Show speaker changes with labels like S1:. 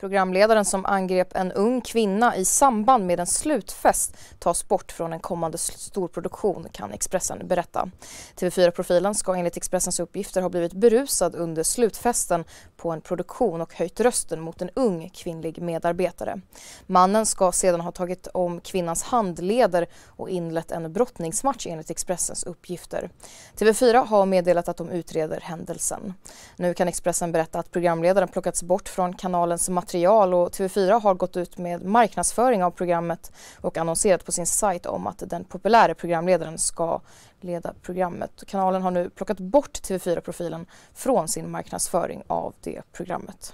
S1: Programledaren som angrep en ung kvinna i samband med en slutfest tas bort från en kommande storproduktion kan Expressen berätta. TV4-profilen ska enligt Expressens uppgifter ha blivit berusad under slutfesten på en produktion och höjt rösten mot en ung kvinnlig medarbetare. Mannen ska sedan ha tagit om kvinnans handleder och inlett en brottningsmatch enligt Expressens uppgifter. TV4 har meddelat att de utreder händelsen. Nu kan Expressen berätta att programledaren plockats bort från kanalens material och TV4 har gått ut med marknadsföring av programmet och annonserat på sin sajt om att den populära programledaren ska leda programmet. Kanalen har nu plockat bort TV4-profilen från sin marknadsföring av det programmet.